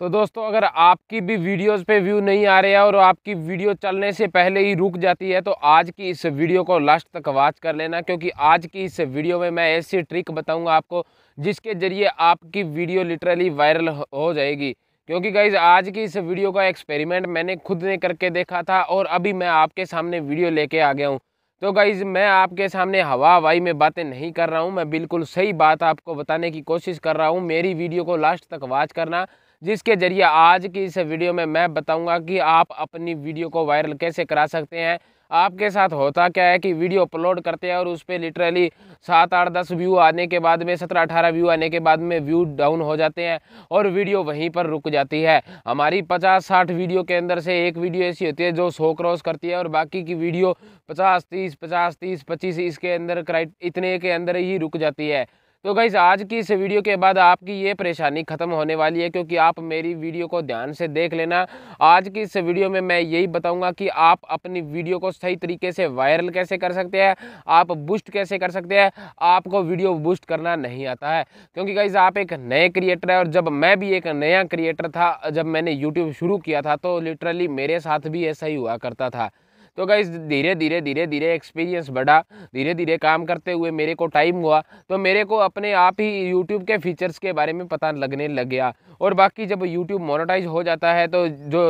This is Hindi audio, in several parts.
तो दोस्तों अगर आपकी भी वीडियोस पे व्यू नहीं आ रहे हैं और आपकी वीडियो चलने से पहले ही रुक जाती है तो आज की इस वीडियो को लास्ट तक वॉच कर लेना क्योंकि आज की इस वीडियो में मैं ऐसी ट्रिक बताऊंगा आपको जिसके ज़रिए आपकी वीडियो लिटरली वायरल हो जाएगी क्योंकि गाइज आज की इस वीडियो का एक्सपेरिमेंट मैंने खुद ने करके देखा था और अभी मैं आपके सामने वीडियो लेके आ गया हूँ तो गाइज मैं आपके सामने हवा हवाई में बातें नहीं कर रहा हूँ मैं बिल्कुल सही बात आपको बताने की कोशिश कर रहा हूँ मेरी वीडियो को लास्ट तक वॉच करना जिसके ज़रिए आज की इस वीडियो में मैं बताऊंगा कि आप अपनी वीडियो को वायरल कैसे करा सकते हैं आपके साथ होता क्या है कि वीडियो अपलोड करते हैं और उस पर लिटरली सात आठ दस व्यू आने के बाद में सत्रह अठारह व्यू आने के बाद में व्यू डाउन हो जाते हैं और वीडियो वहीं पर रुक जाती है हमारी पचास साठ वीडियो के अंदर से एक वीडियो ऐसी होती है जो सो क्रॉस करती है और बाकी की वीडियो पचास तीस पचास तीस पच्चीस इसके अंदर इतने के अंदर ही रुक जाती है तो गाइज़ आज की इस वीडियो के बाद आपकी ये परेशानी ख़त्म होने वाली है क्योंकि आप मेरी वीडियो को ध्यान से देख लेना आज की इस वीडियो में मैं यही बताऊंगा कि आप अपनी वीडियो को सही तरीके से वायरल कैसे कर सकते हैं आप बूस्ट कैसे कर सकते हैं आपको वीडियो बूस्ट करना नहीं आता है क्योंकि गाइज़ आप एक नए क्रिएटर है और जब मैं भी एक नया क्रिएटर था जब मैंने यूट्यूब शुरू किया था तो लिटरली मेरे साथ भी ऐसा ही हुआ करता था तो गाइज धीरे धीरे धीरे धीरे एक्सपीरियंस बढ़ा धीरे धीरे काम करते हुए मेरे को टाइम हुआ तो मेरे को अपने आप ही यूट्यूब के फीचर्स के बारे में पता लगने लग गया और बाकी जब यूट्यूब मोनोटाइज हो जाता है तो जो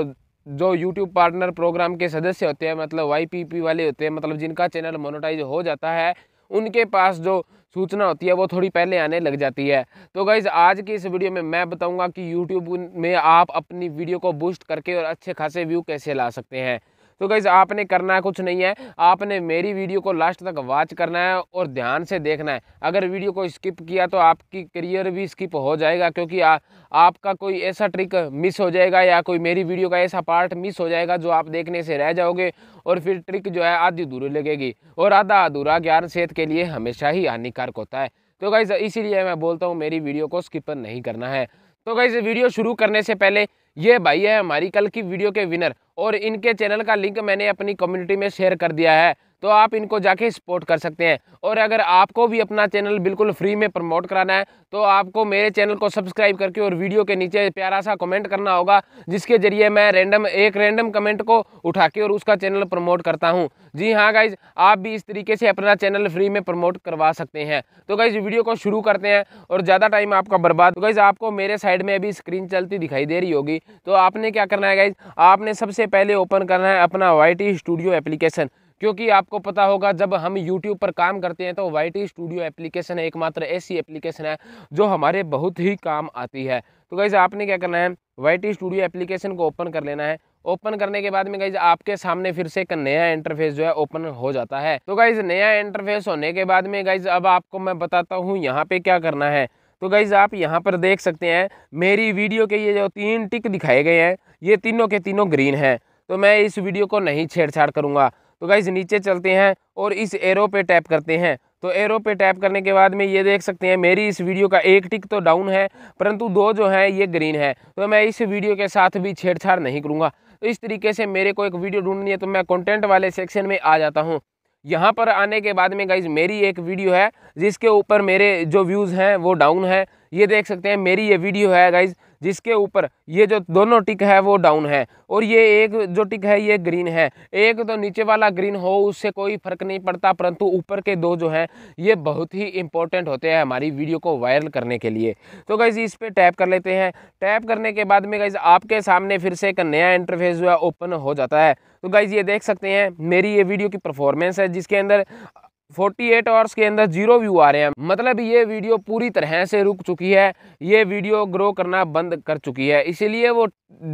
जो यूट्यूब पार्टनर प्रोग्राम के सदस्य होते हैं मतलब वाई वाले होते हैं मतलब जिनका चैनल मोनोटाइज हो जाता है उनके पास जो सूचना होती है वो थोड़ी पहले आने लग जाती है तो गाइज़ आज की इस वीडियो में मैं बताऊंगा कि यूट्यूब में आप अपनी वीडियो को बूस्ट करके और अच्छे खासे व्यू कैसे ला सकते हैं तो गाइज़ आपने करना है कुछ नहीं है आपने मेरी वीडियो को लास्ट तक वॉच करना है और ध्यान से देखना है अगर वीडियो को स्किप किया तो आपकी करियर भी स्किप हो जाएगा क्योंकि आ, आपका कोई ऐसा ट्रिक मिस हो जाएगा या कोई मेरी वीडियो का ऐसा पार्ट मिस हो जाएगा जो आप देखने से रह जाओगे और फिर ट्रिक जो है आधी दूर लगेगी और आधा अधूरा ज्ञान सेहत के लिए हमेशा ही हानिकारक होता है तो गाइज़ इसीलिए मैं बोलता हूँ मेरी वीडियो को स्किप नहीं करना है तो गाइज वीडियो शुरू करने से पहले ये भाई है हमारी कल की वीडियो के विनर और इनके चैनल का लिंक मैंने अपनी कम्युनिटी में शेयर कर दिया है तो आप इनको जाके सपोर्ट कर सकते हैं और अगर आपको भी अपना चैनल बिल्कुल फ्री में प्रमोट कराना है तो आपको मेरे चैनल को सब्सक्राइब करके और वीडियो के नीचे प्यारा सा कमेंट करना होगा जिसके जरिए मैं रैंडम एक रैंडम कमेंट को उठा के और उसका चैनल प्रमोट करता हूँ जी हाँ गाइज आप भी इस तरीके से अपना चैनल फ्री में प्रमोट करवा सकते हैं तो गाइज वीडियो को शुरू करते हैं और ज़्यादा टाइम आपका बर्बाद गाइज तो आपको मेरे साइड में अभी स्क्रीन चलती दिखाई दे रही होगी तो आपने क्या करना है गाइज आपने सबसे पहले ओपन करना है अपना वाई स्टूडियो एप्लीकेशन क्योंकि आपको पता होगा जब हम यूट्यूब पर काम करते हैं तो Studio स्टूडियो एप्लीकेशन है एकमात्र ऐसी एप्लीकेशन है जो हमारे बहुत ही काम आती है तो गाइज़ आपने क्या करना है Studio स्टूडियो एप्लीकेशन को ओपन कर लेना है ओपन करने के बाद में गाइज आपके सामने फिर से एक नया इंटरफेस जो है ओपन हो जाता है तो गाइज नया इंटरफेस होने के बाद में गाइज अब आपको मैं बताता हूँ यहाँ पे क्या करना है तो गाइज आप यहाँ पर देख सकते हैं मेरी वीडियो के ये जो तीन टिक दिखाए गए हैं ये तीनों के तीनों ग्रीन हैं तो मैं इस वीडियो को नहीं छेड़छाड़ करूँगा तो गाइज नीचे चलते हैं और इस एरो पे टैप करते हैं तो एरो पे टैप करने के बाद में ये देख सकते हैं मेरी इस वीडियो का एक टिक तो डाउन है परंतु दो जो है ये ग्रीन है तो मैं इस वीडियो के साथ भी छेड़छाड़ नहीं करूँगा तो इस तरीके से मेरे को एक वीडियो ढूंढनी है तो मैं कंटेंट वाले सेक्शन में आ जाता हूँ यहाँ पर आने के बाद में गाइज मेरी एक वीडियो है जिसके ऊपर मेरे जो व्यूज़ हैं वो डाउन है ये देख सकते हैं मेरी ये वीडियो है गाइज जिसके ऊपर ये जो दोनों टिक है वो डाउन है और ये एक जो टिक है ये ग्रीन है एक तो नीचे वाला ग्रीन हो उससे कोई फर्क नहीं पड़ता परंतु ऊपर के दो जो हैं ये बहुत ही इंपॉर्टेंट होते हैं हमारी वीडियो को वायरल करने के लिए तो गाइज़ इस पर टैप कर लेते हैं टैप करने के बाद में गाइज़ आपके सामने फिर से एक नया इंटरफेस जो है ओपन हो जाता है तो गाइज ये देख सकते हैं मेरी ये वीडियो की परफॉर्मेंस है जिसके अंदर 48 आवर्स के अंदर जीरो व्यू आ रहे हैं मतलब ये वीडियो पूरी तरह से रुक चुकी है ये वीडियो ग्रो करना बंद कर चुकी है इसीलिए वो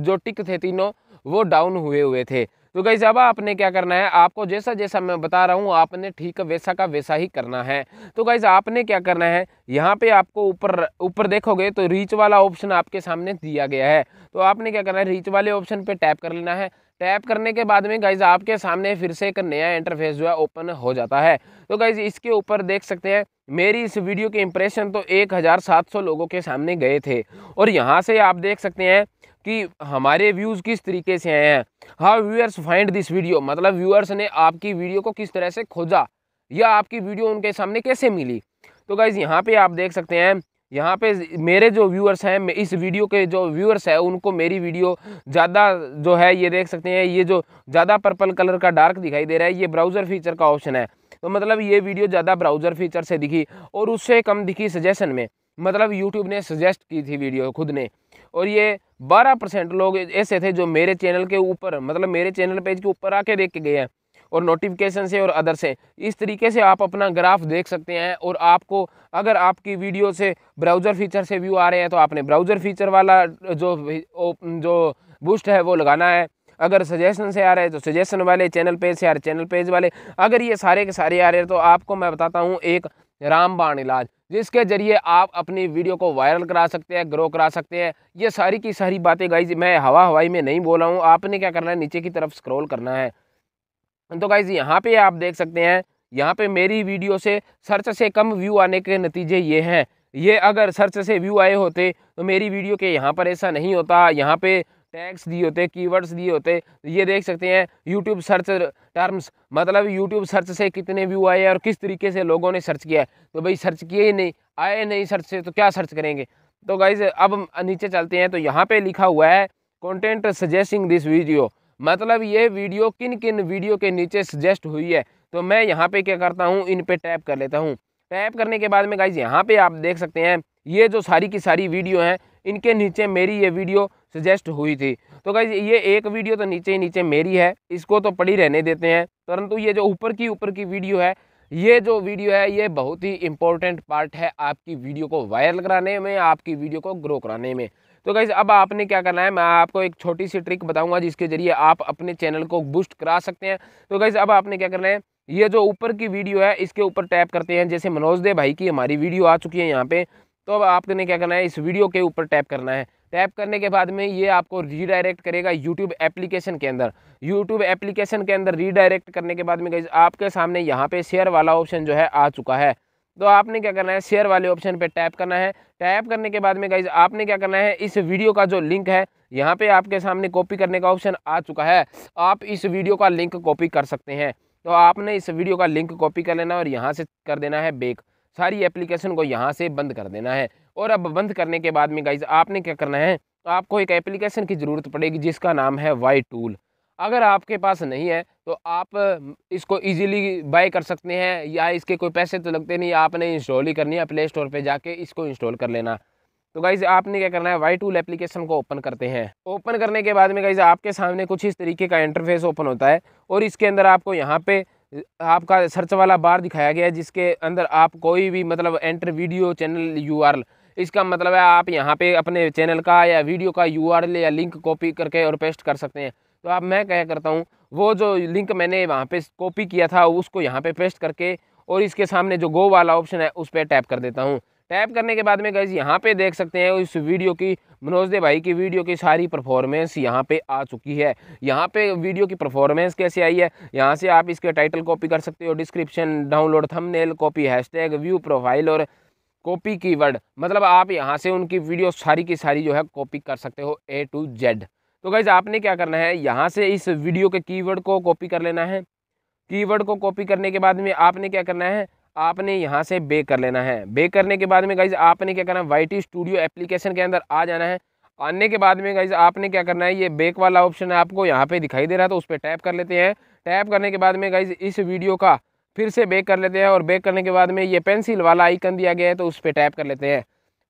जो टिक थे तीनों वो डाउन हुए हुए थे तो गई अब आपने क्या करना है आपको जैसा जैसा मैं बता रहा हूँ आपने ठीक वैसा का वैसा ही करना है तो गाइज आपने क्या करना है यहाँ पे आपको ऊपर ऊपर देखोगे तो रीच वाला ऑप्शन आपके सामने दिया गया है तो आपने क्या करना है रीच वाले ऑप्शन पे टैप कर लेना है टैप करने के बाद में गाइज आपके सामने फिर से एक नया इंटरफेस जो है ओपन हो जाता है तो गाइज इसके ऊपर देख सकते हैं मेरी इस वीडियो के इंप्रेशन तो 1700 लोगों के सामने गए थे और यहाँ से आप देख सकते हैं कि हमारे व्यूज़ किस तरीके से आए हैं how viewers find this video मतलब व्यूअर्स ने आपकी वीडियो को किस तरह से खोजा या आपकी वीडियो उनके सामने कैसे मिली तो गाइज़ यहाँ पर आप देख सकते हैं यहाँ पे मेरे जो व्यूअर्स हैं इस वीडियो के जो व्यूअर्स हैं उनको मेरी वीडियो ज़्यादा जो है ये देख सकते हैं ये जो ज़्यादा पर्पल कलर का डार्क दिखाई दे रहा है ये ब्राउज़र फीचर का ऑप्शन है तो मतलब ये वीडियो ज़्यादा ब्राउज़र फीचर से दिखी और उससे कम दिखी सजेशन में मतलब यूट्यूब ने सजेस्ट की थी वीडियो खुद ने और ये बारह परसेंट लोग ऐसे थे जो मेरे चैनल के ऊपर मतलब मेरे चैनल पेज के ऊपर आके देख के गए हैं और नोटिफिकेशन से और अदर से इस तरीके से आप अपना ग्राफ देख सकते हैं और आपको अगर आपकी वीडियो से ब्राउज़र फीचर से व्यू आ रहे हैं तो आपने ब्राउज़र फीचर वाला जो जो बूस्ट है वो लगाना है अगर सजेशन से आ रहे हैं तो सजेशन वाले चैनल पेज से आ रहे चैनल पेज वाले अगर ये सारे के सारे आ रहे हैं तो आपको मैं बताता हूँ एक रामबाण इलाज जिसके जरिए आप अपनी वीडियो को वायरल करा सकते हैं ग्रो करा सकते हैं ये सारी की सारी बातें गाई मैं हवा हवाई में नहीं बोल रहा हूँ आपने क्या करना है नीचे की तरफ स्क्रॉल करना है तो गाइज यहाँ पे आप देख सकते हैं यहाँ पे मेरी वीडियो से सर्च से कम व्यू आने के नतीजे ये हैं ये अगर सर्च से व्यू आए होते तो मेरी वीडियो के यहाँ पर ऐसा नहीं होता यहाँ पे टैग्स दिए होते कीवर्ड्स दिए होते ये देख सकते हैं यूट्यूब सर्च टर्म्स मतलब यूट्यूब सर्च से कितने व्यू आए और किस तरीके से लोगों ने सर्च किया है तो भाई सर्च किए ही नहीं आए नहीं सर्च से तो क्या सर्च करेंगे तो गाइज अब नीचे चलते हैं तो यहाँ पर लिखा हुआ है कॉन्टेंट सजेस्टिंग दिस वीडियो मतलब ये वीडियो किन किन वीडियो के नीचे सजेस्ट हुई है तो मैं यहाँ पे क्या करता हूँ इन पे टैप कर लेता हूँ टैप करने के बाद में गाइज यहाँ पे आप देख सकते हैं ये जो सारी की सारी वीडियो हैं इनके नीचे मेरी ये वीडियो सजेस्ट हुई थी तो गाइज ये एक वीडियो तो नीचे ही नीचे मेरी है इसको तो पड़ी रहने देते हैं परंतु ये जो ऊपर की ऊपर की वीडियो है ये जो वीडियो है ये बहुत ही इंपॉर्टेंट पार्ट है आपकी वीडियो को वायरल कराने में आपकी वीडियो को ग्रो कराने में तो गाइज़ अब आपने क्या करना है मैं आपको एक छोटी सी ट्रिक बताऊंगा जिसके ज़रिए आप अपने चैनल को बूस्ट करा सकते हैं तो गाइज़ अब आपने क्या करना है ये जो ऊपर की वीडियो है इसके ऊपर टैप करते हैं जैसे मनोज दे भाई की हमारी वीडियो आ चुकी है यहाँ पे तो अब आपने क्या करना है इस वीडियो के ऊपर टैप करना है टैप करने के बाद में ये आपको रीडायरेक्ट करेगा यूट्यूब एप्लीकेशन के अंदर यूट्यूब एप्लीकेशन के अंदर रीडायरेक्ट करने के बाद में गई आपके सामने यहाँ पे शेयर वाला ऑप्शन जो है आ चुका है तो आपने क्या करना है शेयर वाले ऑप्शन पे टैप करना है टैप करने के बाद में गई आपने क्या करना है इस वीडियो का जो लिंक है यहाँ पर आपके सामने कॉपी करने का ऑप्शन आ चुका है आप इस वीडियो का लिंक कॉपी कर सकते हैं तो आपने इस वीडियो का लिंक कॉपी कर लेना और यहाँ से कर देना है बेक सारी एप्लीकेशन को यहाँ से बंद कर देना है और अब बंद करने के बाद में गाइज आपने क्या करना है आपको एक एप्लीकेशन की ज़रूरत पड़ेगी जिसका नाम है वाई टूल अगर आपके पास नहीं है तो आप इसको इजीली बाय कर सकते हैं या इसके कोई पैसे तो लगते नहीं आपने इंस्टॉल ही करनी है प्ले स्टोर पे जाके इसको इंस्टॉल कर लेना तो गाइज़ आपने क्या करना है वाई टूल एप्लीकेशन को ओपन करते हैं ओपन करने के बाद में गाइज़ आपके सामने कुछ इस तरीके का इंटरफेस ओपन होता है और इसके अंदर आपको यहाँ पर आपका सर्च वाला बार दिखाया गया है जिसके अंदर आप कोई भी मतलब एंटर वीडियो चैनल यू इसका मतलब है आप यहाँ पे अपने चैनल का या वीडियो का यू या लिंक कॉपी करके और पेस्ट कर सकते हैं तो आप मैं क्या करता हूँ वो जो लिंक मैंने वहाँ पे कॉपी किया था उसको यहाँ पे पेस्ट करके और इसके सामने जो गो वाला ऑप्शन है उस पर टैप कर देता हूँ टैप करने के बाद में गैस यहाँ पे देख सकते हैं इस वीडियो की मनोज दे भाई की वीडियो की सारी परफॉर्मेंस यहाँ पे आ चुकी है यहाँ पे वीडियो की परफॉर्मेंस कैसे आई है यहाँ से आप इसके टाइटल कॉपी कर सकते हो description download thumbnail copy hashtag view profile और कॉपी कीवर्ड मतलब आप यहाँ से उनकी वीडियो सारी की सारी जो है कॉपी कर सकते हो ए टू जेड तो गाइज आपने क्या करना है यहाँ से इस वीडियो के कीवर्ड को कॉपी कर लेना है कीवर्ड को कॉपी करने के बाद में आपने क्या करना है आपने यहाँ से बे कर लेना है बे करने के बाद में गाइज आपने क्या करना है वाई स्टूडियो एप्लीकेशन के अंदर आ जाना है आने के बाद में गाइज आपने क्या करना है ये बेक वाला ऑप्शन है आपको यहाँ पे दिखाई दे रहा है तो उस पर टैप कर लेते हैं टैप करने के बाद में गाइज इस वीडियो का फिर से बेक कर लेते हैं और बेक करने के बाद में ये पेंसिल वाला आइकन दिया गया है तो उस पर टैप कर लेते हैं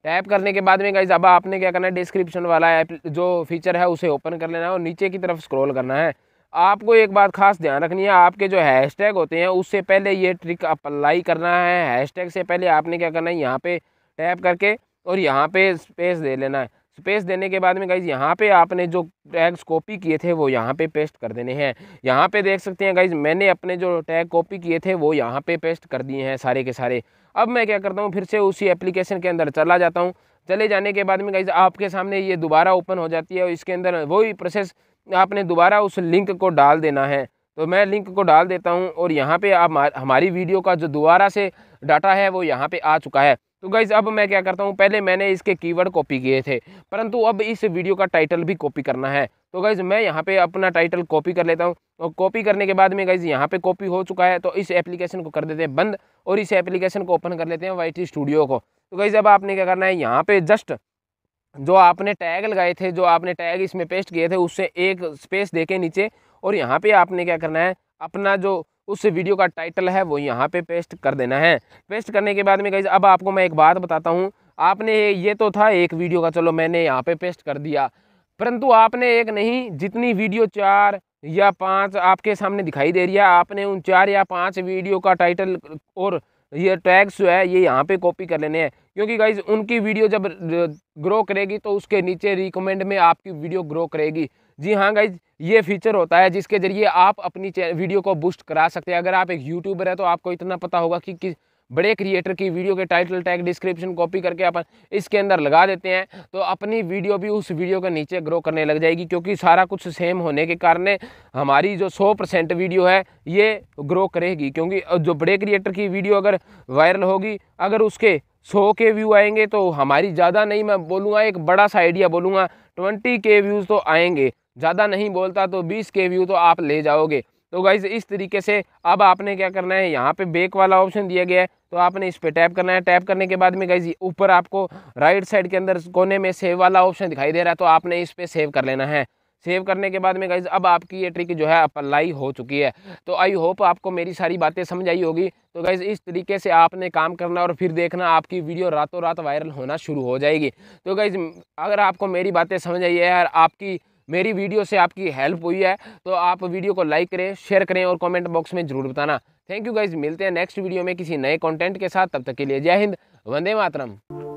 टैप करने के बाद में गाइज अब आपने क्या करना है डिस्क्रिप्शन वाला ऐप जो फीचर है उसे ओपन कर लेना है और नीचे की तरफ स्क्रॉल करना है आपको एक बात खास ध्यान रखनी है आपके जो हैशटैग होते हैं उससे पहले ये ट्रिक अप्लाई करना है हैशटैग से पहले आपने क्या करना है यहाँ पे टैप करके और यहाँ पे स्पेस दे लेना है स्पेस देने के बाद में गाइज यहाँ पे आपने जो टैग्स कॉपी किए थे वो यहाँ पे पेस्ट कर देने हैं यहाँ पे देख सकते हैं गाइज मैंने अपने जो टैग कॉपी किए थे वो यहाँ पे पेस्ट कर दिए हैं सारे के सारे अब मैं क्या करता हूँ फिर से उसी एप्लीकेशन के अंदर चला जाता हूँ चले जाने के बाद में गाइज आपके सामने ये दोबारा ओपन हो जाती है और इसके अंदर वही प्रोसेस आपने दोबारा उस लिंक को डाल देना है तो मैं लिंक को डाल देता हूँ और यहाँ पर आप हमारी वीडियो का जो दोबारा से डाटा है वो यहाँ पर आ चुका है तो गाइज़ अब मैं क्या करता हूँ पहले मैंने इसके कीवर्ड कॉपी किए थे परंतु अब इस वीडियो का टाइटल भी कॉपी करना है तो गाइज़ मैं यहाँ पे अपना टाइटल कॉपी कर लेता हूँ और तो कॉपी करने के बाद में गाइज़ यहाँ पे कॉपी हो चुका है तो इस एप्लीकेशन को कर देते हैं बंद और इस एप्लीकेशन को ओपन कर लेते हैं वाई स्टूडियो को तो गाइज़ अब आपने क्या करना है यहाँ पर जस्ट जो आपने टैग लगाए थे जो आपने टैग इसमें पेस्ट किए थे उससे एक स्पेस दे नीचे और यहाँ पर आपने क्या करना है अपना जो उस वीडियो का टाइटल है वो यहाँ पे पेस्ट कर देना है पेस्ट करने के बाद में कहीं अब आपको मैं एक बात बताता हूँ आपने ये तो था एक वीडियो का चलो मैंने यहाँ पे पेस्ट कर दिया परंतु आपने एक नहीं जितनी वीडियो चार या पाँच आपके सामने दिखाई दे रही है आपने उन चार या पाँच वीडियो का टाइटल और ये टैग्स जो है ये यहाँ पे कॉपी कर लेने हैं क्योंकि गाइज उनकी वीडियो जब ग्रो करेगी तो उसके नीचे रिकमेंड में आपकी वीडियो ग्रो करेगी जी हाँ गाइज ये फीचर होता है जिसके ज़रिए आप अपनी वीडियो को बूस्ट करा सकते हैं अगर आप एक यूट्यूबर है तो आपको इतना पता होगा कि किस बड़े क्रिएटर की वीडियो के टाइटल टैग डिस्क्रिप्शन कॉपी करके अपन इसके अंदर लगा देते हैं तो अपनी वीडियो भी उस वीडियो के नीचे ग्रो करने लग जाएगी क्योंकि सारा कुछ सेम होने के कारण हमारी जो 100 परसेंट वीडियो है ये ग्रो करेगी क्योंकि जो बड़े क्रिएटर की वीडियो अगर वायरल होगी अगर उसके सौ के व्यू आएंगे तो हमारी ज़्यादा नहीं मैं बोलूँगा एक बड़ा सा आइडिया बोलूँगा ट्वेंटी के व्यूज़ तो आएंगे ज़्यादा नहीं बोलता तो बीस के व्यू तो आप ले जाओगे तो गाइज़ इस तरीके से अब आपने क्या करना है यहाँ पे बेक वाला ऑप्शन दिया गया है तो आपने इस पर टैप करना है टैप करने के बाद में गाइज ऊपर आपको राइट साइड के अंदर कोने में सेव वाला ऑप्शन दिखाई दे रहा है तो आपने इस पर सेव कर लेना है सेव करने के बाद में गाइज अब आपकी ये ट्रिक जो है अप्लाई हो चुकी है तो आई होप आपको मेरी सारी बातें समझ आई होगी तो गाइज इस तरीके से आपने काम करना और फिर देखना आपकी वीडियो रातों रात वायरल होना शुरू हो जाएगी तो गाइज अगर आपको मेरी बातें समझ आई है यार आपकी मेरी वीडियो से आपकी हेल्प हुई है तो आप वीडियो को लाइक करें शेयर करें और कॉमेंट बॉक्स में ज़रूर बताना थैंक यू गाइज मिलते हैं नेक्स्ट वीडियो में किसी नए कॉन्टेंट के साथ तब तक के लिए जय हिंद वंदे मातरम